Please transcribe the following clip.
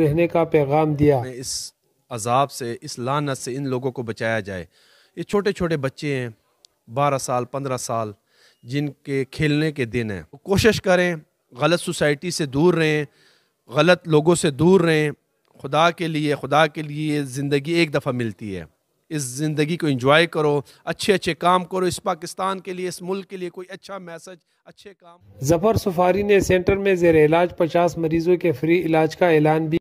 रहने का पैगाम दिया इस अजाब से इस लानत से इन लोगों को बचाया जाए ये छोटे छोटे बच्चे हैं बारह साल पंद्रह साल जिनके खेलने के दिन हैं कोशिश करें गलत सोसाइटी से दूर रहें गलत लोगों से दूर रहें खुदा के लिए खुदा के लिए ज़िंदगी एक दफ़ा मिलती है इस ज़िंदगी को इंजॉय करो अच्छे अच्छे काम करो इस पाकिस्तान के लिए इस मुल्क के लिए कोई अच्छा मैसेज अच्छे काम जफर सफारी ने सेंटर में जेर इलाज पचास मरीजों के फ्री इलाज का ऐलान भी